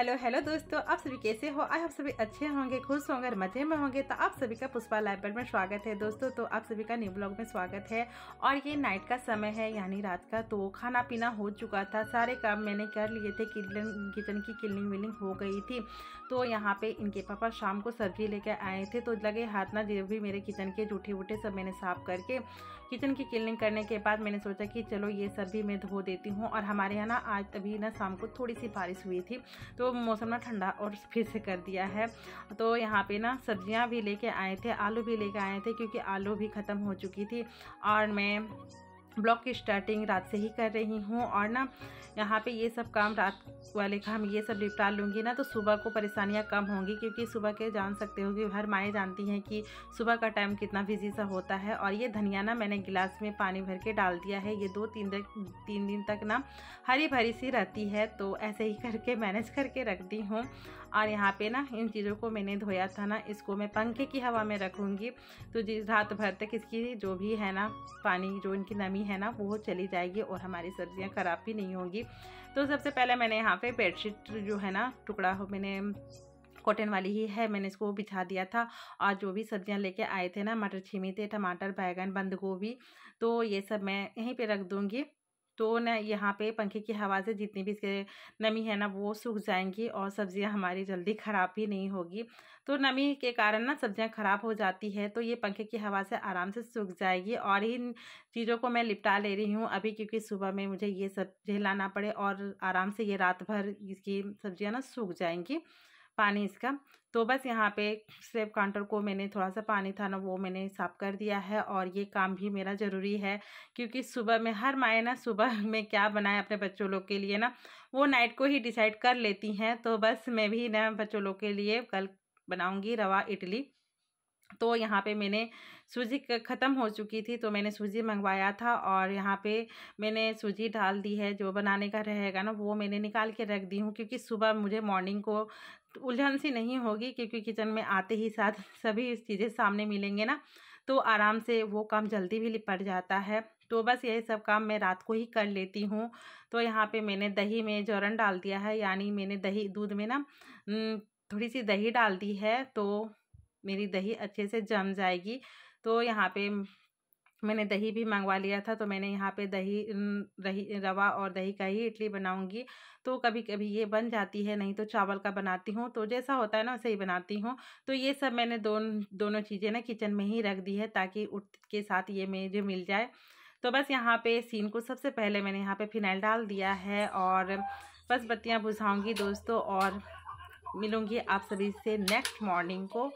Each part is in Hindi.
हेलो हेलो दोस्तों आप सभी कैसे हो आई आप सभी अच्छे होंगे खुश होंगे और मजे में होंगे तो आप सभी का पुष्पा लाइब्रेरी में स्वागत है दोस्तों तो आप सभी का न्यू ब्लॉग में स्वागत है और ये नाइट का समय है यानी रात का तो खाना पीना हो चुका था सारे काम मैंने कर लिए थे किचन किचन की किलिंग विलिंग हो गई थी तो यहाँ पर इनके पापा शाम को सब्जी लेकर आए थे तो लगे हाथ ना जो भी मेरे किचन के जूठे वूठे सब मैंने साफ करके किचन की क्लिनिंग करने के बाद मैंने सोचा कि चलो ये सब भी मैं धो देती हूँ और हमारे यहाँ ना आज तभी ना शाम को थोड़ी सी बारिश हुई थी तो मौसम ना ठंडा और फिर से कर दिया है तो यहाँ पे ना सब्जियाँ भी लेके आए थे आलू भी लेके आए थे क्योंकि आलू भी ख़त्म हो चुकी थी और मैं ब्लॉग की स्टार्टिंग रात से ही कर रही हूँ और ना यहाँ पे ये सब काम रात वाले काम ये सब निपटा लूँगी ना तो सुबह को परेशानियाँ कम होंगी क्योंकि सुबह के जान सकते हो कि हर माएँ जानती हैं कि सुबह का टाइम कितना बिजी सा होता है और ये धनिया ना मैंने गिलास में पानी भर के डाल दिया है ये दो तीन दिन तीन दिन तक ना हरी भरी सी रहती है तो ऐसे ही करके मैनेज करके रख दी हूँ और यहाँ पे ना इन चीज़ों को मैंने धोया था ना इसको मैं पंखे की हवा में रखूँगी तो जिस रात भर तक इसकी जो भी है ना पानी जो इनकी नमी है है ना वो चली जाएगी और हमारी सब्ज़ियाँ ख़राब भी नहीं होंगी तो सबसे पहले मैंने यहाँ पे बेडशीट जो है ना टुकड़ा हो मैंने कॉटन वाली ही है मैंने इसको बिछा दिया था और जो भी सब्जियां लेके आए थे ना मटर छिमी थे टमाटर बैगन बंद गोभी तो ये सब मैं यहीं पे रख दूँगी तो ना यहाँ पे पंखे की हवा से जितनी भी इसके नमी है ना वो सूख जाएंगी और सब्ज़ियाँ हमारी जल्दी ख़राब भी नहीं होगी तो नमी के कारण ना सब्ज़ियाँ ख़राब हो जाती है तो ये पंखे की हवा से आराम से सूख जाएगी और इन चीज़ों को मैं लिपटा ले रही हूँ अभी क्योंकि सुबह में मुझे ये सब झेलाना पड़े और आराम से ये रात भर इसकी सब्ज़ियाँ ना सूख जाएंगी पानी इसका तो बस यहाँ पे स्लेब काउंटर को मैंने थोड़ा सा पानी था ना वो मैंने साफ़ कर दिया है और ये काम भी मेरा ज़रूरी है क्योंकि सुबह में हर माए ना सुबह में क्या बनाए अपने बच्चों लोग के लिए ना वो नाइट को ही डिसाइड कर लेती हैं तो बस मैं भी ना बच्चों लोग के लिए कल बनाऊँगी रवा इडली तो यहाँ पे मैंने सूजी ख़त्म हो चुकी थी तो मैंने सूजी मंगवाया था और यहाँ पे मैंने सूजी डाल दी है जो बनाने का रहेगा ना वो मैंने निकाल के रख दी हूँ क्योंकि सुबह मुझे मॉर्निंग को उलझन सी नहीं होगी क्योंकि किचन में आते ही साथ सभी चीज़ें सामने मिलेंगे ना तो आराम से वो काम जल्दी भी निपट जाता है तो बस यही सब काम मैं रात को ही कर लेती हूँ तो यहाँ पे मैंने दही में जोरन डाल दिया है यानी मैंने दही दूध में ना थोड़ी सी दही डाल दी है तो मेरी दही अच्छे से जम जाएगी तो यहाँ पे मैंने दही भी मंगवा लिया था तो मैंने यहाँ पे दही रही रवा और दही का ही इडली बनाऊंगी तो कभी कभी ये बन जाती है नहीं तो चावल का बनाती हूँ तो जैसा होता है ना वैसे ही बनाती हूँ तो ये सब मैंने दोन दोनों चीज़ें ना किचन में ही रख दी है ताकि उठ के साथ ये मुझे मिल जाए तो बस यहाँ पे सीन को सबसे पहले मैंने यहाँ पे फिनाइल डाल दिया है और बस बत्तियाँ बुझाऊँगी दोस्तों और मिलूँगी आप सभी से नेक्स्ट मॉर्निंग को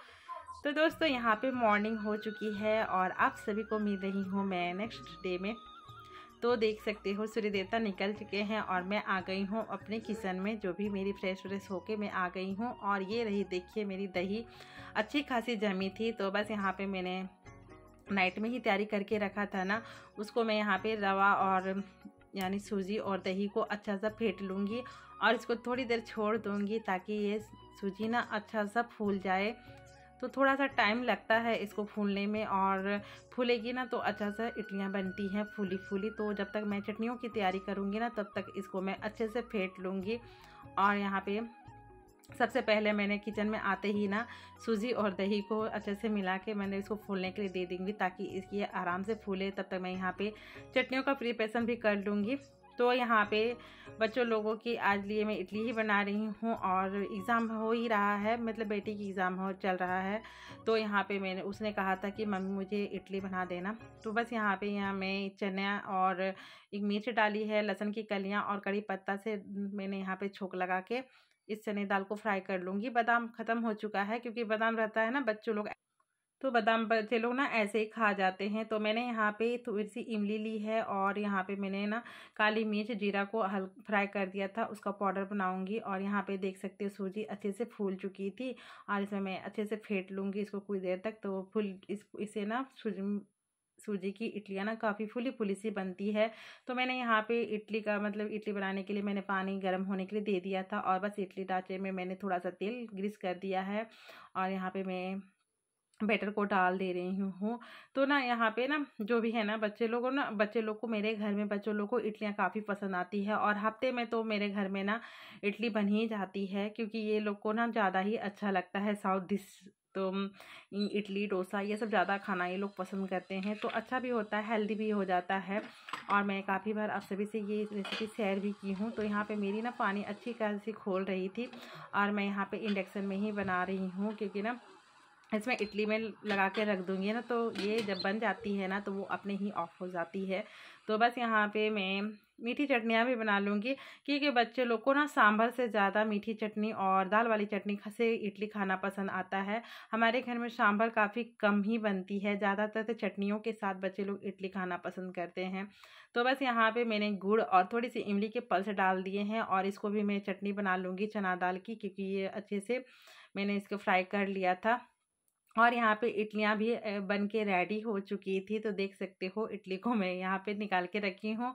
तो दोस्तों यहाँ पे मॉर्निंग हो चुकी है और आप सभी को मिल रही हूँ मैं नेक्स्ट डे में तो देख सकते हो सूर्य देवता निकल चुके हैं और मैं आ गई हूँ अपने किचन में जो भी मेरी फ्रेश व्रेश होके मैं आ गई हूँ और ये रही देखिए मेरी दही अच्छी खासी जमी थी तो बस यहाँ पे मैंने नाइट में ही तैयारी करके रखा था ना उसको मैं यहाँ पे रवा और यानी सूजी और दही को अच्छा सा फेंट लूँगी और इसको थोड़ी देर छोड़ दूँगी ताकि ये सूजी ना अच्छा सा फूल जाए तो थोड़ा सा टाइम लगता है इसको फूलने में और फूलेगी ना तो अच्छा सा इडलियाँ बनती हैं फूली फूली तो जब तक मैं चटनियों की तैयारी करूँगी ना तब तक इसको मैं अच्छे से फेंट लूँगी और यहाँ पे सबसे पहले मैंने किचन में आते ही ना सूजी और दही को अच्छे से मिला के मैंने इसको फूलने के लिए दे दूँगी ताकि इसकी आराम से फूले तब तक मैं यहाँ पे चटनियों का प्रिपरेशन भी कर लूँगी तो यहाँ पे बच्चों लोगों की आज लिए मैं इडली ही बना रही हूँ और एग्ज़ाम हो ही रहा है मतलब बेटी की एग्ज़ाम हो चल रहा है तो यहाँ पे मैंने उसने कहा था कि मम्मी मुझे इडली बना देना तो बस यहाँ पे यहाँ मैं चना और एक मिर्च डाली है लहसुन की कलियाँ और कड़ी पत्ता से मैंने यहाँ पर छोंक लगा के इस चने दाल को फ्राई कर लूँगी बादाम ख़त्म हो चुका है क्योंकि बादाम रहता है ना बच्चों लोग तो बादाम बच्चे लोग ना ऐसे ही खा जाते हैं तो मैंने यहाँ पे थोड़ी सी इमली ली है और यहाँ पे मैंने ना काली मिर्च जीरा को हल फ्राई कर दिया था उसका पाउडर बनाऊंगी और यहाँ पे देख सकते हो सूजी अच्छे से फूल चुकी थी और इसमें मैं अच्छे से फेंट लूँगी इसको कुछ देर तक तो फूल इस इसे ना सूजी सूजी की इडलियाँ ना काफ़ी फुली फुली सी बनती है तो मैंने यहाँ पे इडली का मतलब इडली बनाने के लिए मैंने पानी गर्म होने के लिए दे दिया था और बस इडली डाचे में मैंने थोड़ा सा तेल ग्रीस कर दिया है और यहाँ पे मैं बैटर को डाल दे रही हूँ तो ना यहाँ पे ना जो भी है ना बच्चे लोगों ना बच्चे लोग को मेरे घर में बच्चों लोग को इडलियाँ काफ़ी पसंद आती है और हफ्ते में तो मेरे घर में ना इडली बन ही जाती है क्योंकि ये लोग को ना ज़्यादा ही अच्छा लगता है साउथ डिश तो इडली डोसा ये सब ज़्यादा खाना ये लोग पसंद करते हैं तो अच्छा भी होता है हेल्दी भी हो जाता है और मैं काफ़ी बार आप सभी से ये रेसिपी शेयर भी की हूँ तो यहाँ पे मेरी ना पानी अच्छी खासी खोल रही थी और मैं यहाँ पे इंडक्शन में ही बना रही हूँ क्योंकि ना इसमें इडली में लगा के रख दूँगी ना तो ये जब बन जाती है ना तो वो अपने ही ऑफ हो जाती है तो बस यहाँ पे मैं मीठी चटनियाँ भी बना लूँगी क्योंकि बच्चे लोग को ना सांभर से ज़्यादा मीठी चटनी और दाल वाली चटनी से इडली खाना पसंद आता है हमारे घर में सांभर काफ़ी कम ही बनती है ज़्यादातर तो चटनियों के साथ बच्चे लोग इडली खाना पसंद करते हैं तो बस यहाँ पे मैंने गुड़ और थोड़ी सी इमली के पल्स डाल दिए हैं और इसको भी मैं चटनी बना लूँगी चना दाल की क्योंकि ये अच्छे से मैंने इसको फ्राई कर लिया था और यहाँ पे इडलियाँ भी बन के रेडी हो चुकी थी तो देख सकते हो इडली को मैं यहाँ पे निकाल के रखी हूँ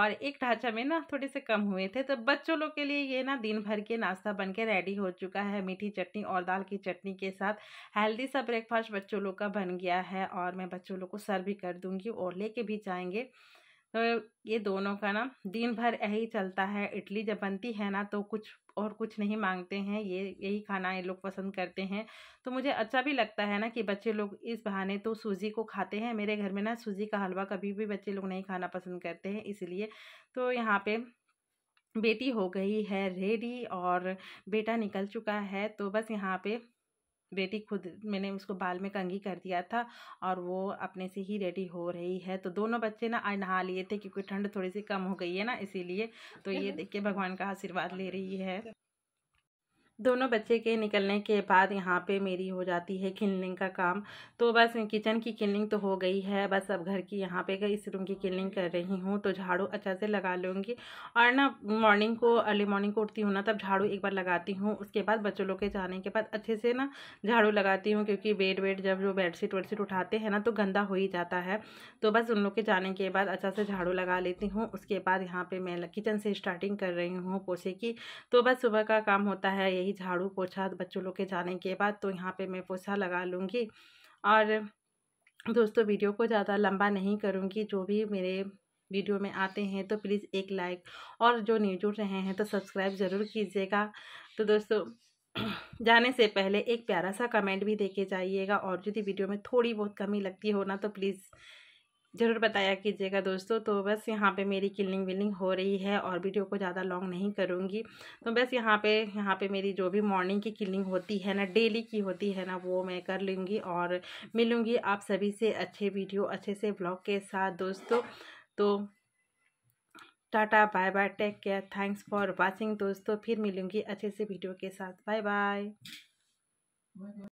और एक ढांचा में ना थोड़े से कम हुए थे तो बच्चों लोग के लिए ये ना दिन भर के नाश्ता बन के रेडी हो चुका है मीठी चटनी और दाल की चटनी के साथ हेल्दी सा ब्रेकफास्ट बच्चों लोग का बन गया है और मैं बच्चों लोग को सर्व भी कर दूँगी और ले भी जाएंगे तो ये दोनों का ना दिन भर यही चलता है इडली जब बनती है ना तो कुछ और कुछ नहीं मांगते हैं ये यही खाना ये लोग पसंद करते हैं तो मुझे अच्छा भी लगता है ना कि बच्चे लोग इस बहाने तो सूजी को खाते हैं मेरे घर में ना सूजी का हलवा कभी भी बच्चे लोग नहीं खाना पसंद करते हैं इसलिए तो यहाँ पे बेटी हो गई है रेडी और बेटा निकल चुका है तो बस यहाँ पे बेटी खुद मैंने उसको बाल में कंघी कर दिया था और वो अपने से ही रेडी हो रही है तो दोनों बच्चे ना आज नहा लिए थे क्योंकि ठंड थोड़ी सी कम हो गई है ना इसीलिए तो हाँ ये देख के भगवान का आशीर्वाद ले रही है दोनों बच्चे के निकलने के बाद यहाँ पे मेरी हो जाती है किलनिंग का काम तो बस किचन की किलनिंग तो हो गई है बस अब घर की यहाँ पे इस रूम की किलनिंग कर रही हूँ तो झाड़ू अच्छा से लगा लूँगी और ना मॉर्निंग को अर्ली मॉर्निंग को उठती हूँ ना तब झाड़ू एक बार लगाती हूँ उसके बाद बच्चों लोग के जाने के बाद अच्छे से ना झाड़ू लगाती हूँ क्योंकि बेड वेड जब जो बेडशीट वेडशीट उठाते हैं ना तो गंदा हो ही जाता है तो बस उन लोग के जाने के बाद अच्छा से झाड़ू लगा लेती हूँ उसके बाद यहाँ पर मैं किचन से स्टार्टिंग कर रही हूँ पोछे की तो बस सुबह का काम होता है ही झाड़ू पोछा बच्चों लोग के जाने के बाद तो यहाँ पे मैं पोछा लगा लूँगी और दोस्तों वीडियो को ज़्यादा लंबा नहीं करूँगी जो भी मेरे वीडियो में आते हैं तो प्लीज़ एक लाइक और जो न्यू जुड़ रहे हैं तो सब्सक्राइब ज़रूर कीजिएगा तो दोस्तों जाने से पहले एक प्यारा सा कमेंट भी देके जाइएगा और यदि वीडियो में थोड़ी बहुत कमी लगती हो ना तो प्लीज़ ज़रूर बताया कीजिएगा दोस्तों तो बस यहाँ पे मेरी किलिंग विलिंग हो रही है और वीडियो को ज़्यादा लॉन्ग नहीं करूँगी तो बस यहाँ पे यहाँ पे मेरी जो भी मॉर्निंग की किलिंग होती है ना डेली की होती है ना वो मैं कर लूँगी और मिलूँगी आप सभी से अच्छे वीडियो अच्छे से ब्लॉग के साथ दोस्तों तो टाटा bye bye take care thanks for watching दोस्तों फिर मिलूँगी अच्छे से वीडियो के साथ बाय बाय